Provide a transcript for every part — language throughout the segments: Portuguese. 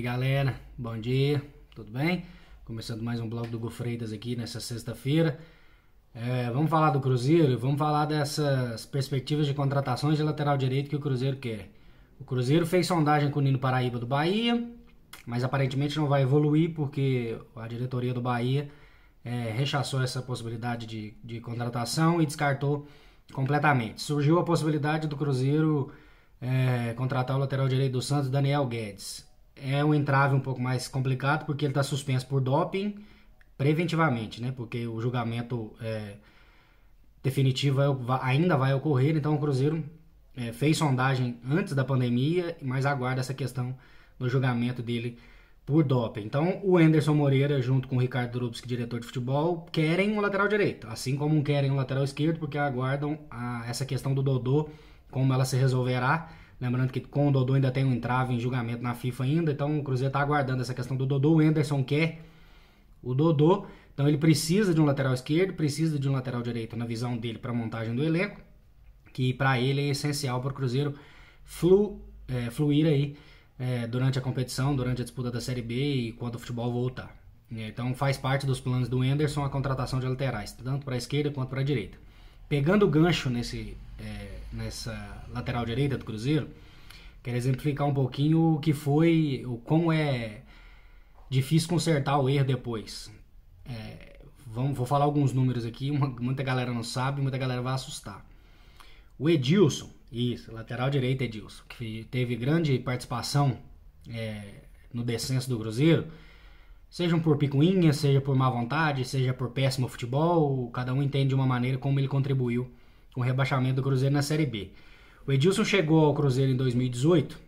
aí galera, bom dia, tudo bem? Começando mais um blog do Gofreitas aqui nessa sexta-feira. É, vamos falar do Cruzeiro, vamos falar dessas perspectivas de contratações de lateral direito que o Cruzeiro quer. O Cruzeiro fez sondagem com o Nino Paraíba do Bahia, mas aparentemente não vai evoluir porque a diretoria do Bahia é, rechaçou essa possibilidade de, de contratação e descartou completamente. Surgiu a possibilidade do Cruzeiro é, contratar o lateral direito do Santos, Daniel Guedes é um entrave um pouco mais complicado porque ele está suspenso por doping preventivamente, né? Porque o julgamento é, definitivo ainda vai ocorrer, então o Cruzeiro é, fez sondagem antes da pandemia, mas aguarda essa questão do julgamento dele por doping. Então, o Anderson Moreira, junto com o Ricardo Drubsky, é diretor de futebol, querem um lateral direito, assim como querem um lateral esquerdo, porque aguardam a, essa questão do Dodô, como ela se resolverá. Lembrando que com o Dodô ainda tem um entrave em julgamento na FIFA ainda, então o Cruzeiro está aguardando essa questão do Dodô. O Anderson quer o Dodô, então ele precisa de um lateral esquerdo, precisa de um lateral direito na visão dele para a montagem do elenco, que para ele é essencial para o Cruzeiro flu, é, fluir aí é, durante a competição, durante a disputa da Série B e quando o futebol voltar. É, então faz parte dos planos do Anderson a contratação de laterais, tanto para a esquerda quanto para a direita. Pegando o gancho nesse é, nessa lateral direita do Cruzeiro. Quero exemplificar um pouquinho o que foi, o como é difícil consertar o erro depois. É, vamos, vou falar alguns números aqui, uma, muita galera não sabe, muita galera vai assustar. O Edilson, isso, lateral direito Edilson, que teve grande participação é, no descenso do Cruzeiro, sejam por picuinha, seja por má vontade, seja por péssimo futebol, cada um entende de uma maneira como ele contribuiu com o rebaixamento do Cruzeiro na Série B. O Edilson chegou ao Cruzeiro em 2018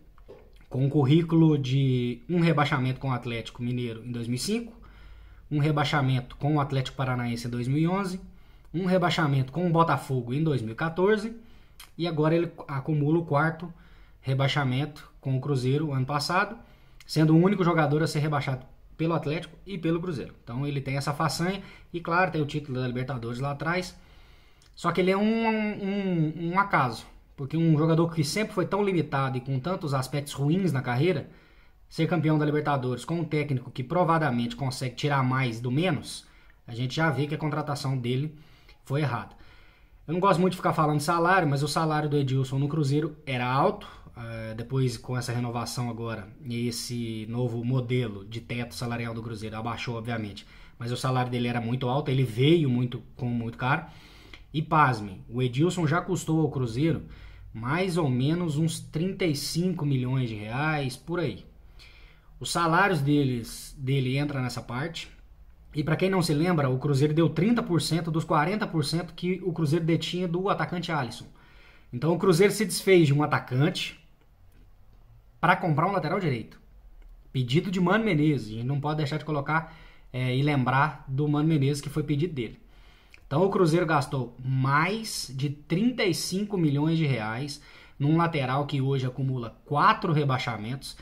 com um currículo de um rebaixamento com o Atlético Mineiro em 2005, um rebaixamento com o Atlético Paranaense em 2011, um rebaixamento com o Botafogo em 2014 e agora ele acumula o quarto rebaixamento com o Cruzeiro ano passado, sendo o único jogador a ser rebaixado pelo Atlético e pelo Cruzeiro. Então ele tem essa façanha e claro, tem o título da Libertadores lá atrás. Só que ele é um, um, um acaso, porque um jogador que sempre foi tão limitado e com tantos aspectos ruins na carreira, ser campeão da Libertadores com um técnico que provadamente consegue tirar mais do menos, a gente já vê que a contratação dele foi errada. Eu não gosto muito de ficar falando de salário, mas o salário do Edilson no Cruzeiro era alto. Uh, depois, com essa renovação agora, e esse novo modelo de teto salarial do Cruzeiro abaixou, obviamente. Mas o salário dele era muito alto, ele veio muito com muito caro. E pasmem, o Edilson já custou ao Cruzeiro mais ou menos uns 35 milhões de reais por aí. Os salários deles dele entra nessa parte. E para quem não se lembra, o Cruzeiro deu 30% dos 40% que o Cruzeiro detinha do atacante Alisson. Então o Cruzeiro se desfez de um atacante para comprar um lateral direito. Pedido de Mano Menezes, E não pode deixar de colocar é, e lembrar do Mano Menezes que foi pedido dele. Então o Cruzeiro gastou mais de 35 milhões de reais num lateral que hoje acumula quatro rebaixamentos,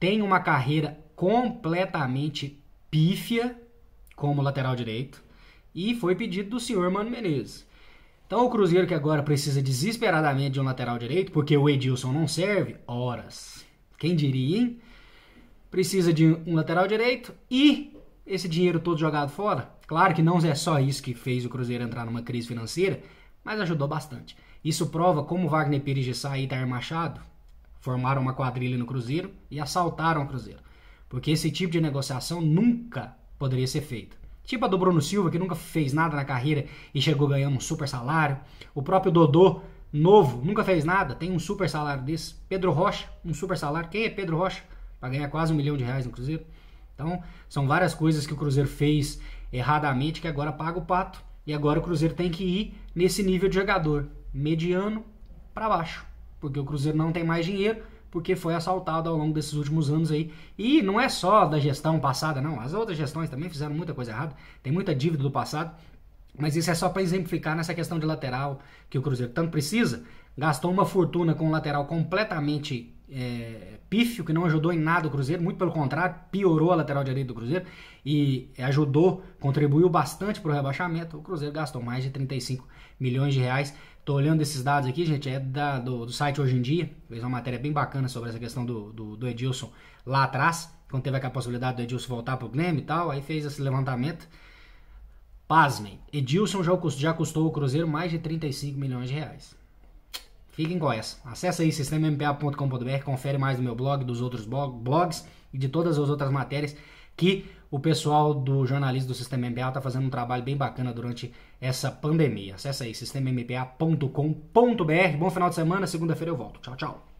tem uma carreira completamente pífia como lateral direito e foi pedido do senhor Mano Menezes. Então o Cruzeiro que agora precisa desesperadamente de um lateral direito, porque o Edilson não serve, horas. Quem diria, hein? Precisa de um lateral direito e esse dinheiro todo jogado fora? Claro que não é só isso que fez o Cruzeiro entrar numa crise financeira, mas ajudou bastante. Isso prova como Wagner Pires de Sá e Itair Machado formaram uma quadrilha no Cruzeiro e assaltaram o Cruzeiro. Porque esse tipo de negociação nunca poderia ser feita. Tipo a do Bruno Silva, que nunca fez nada na carreira e chegou ganhando um super salário. O próprio Dodô, novo, nunca fez nada, tem um super salário desse. Pedro Rocha, um super salário. Quem é Pedro Rocha? Para ganhar quase um milhão de reais no Cruzeiro. Então, são várias coisas que o Cruzeiro fez erradamente que agora paga o pato. E agora o Cruzeiro tem que ir nesse nível de jogador, mediano para baixo, porque o Cruzeiro não tem mais dinheiro, porque foi assaltado ao longo desses últimos anos aí. E não é só da gestão passada, não. As outras gestões também fizeram muita coisa errada, tem muita dívida do passado. Mas isso é só para exemplificar nessa questão de lateral que o Cruzeiro tanto precisa. Gastou uma fortuna com um lateral completamente é, pífio, que não ajudou em nada o Cruzeiro, muito pelo contrário, piorou a lateral direita do Cruzeiro e é, ajudou, contribuiu bastante para o rebaixamento. O Cruzeiro gastou mais de 35 milhões de reais. Estou olhando esses dados aqui, gente, é da, do, do, site Hoje em Dia, fez uma matéria bem bacana sobre essa questão do, do, do Edilson lá atrás, quando teve aquela possibilidade do Edilson voltar para o Grêmio e tal, aí fez esse levantamento. Pasmem, Edilson já custou, já custou o Cruzeiro mais de 35 milhões de reais. Fiquem com essa. Acesse aí sistemampa.com.br, confere mais do meu blog, dos outros blogs e de todas as outras matérias que o pessoal do jornalismo do Sistema MPA está fazendo um trabalho bem bacana durante essa pandemia. Acesse aí sistemampa.com.br. Bom final de semana, segunda-feira eu volto. Tchau, tchau.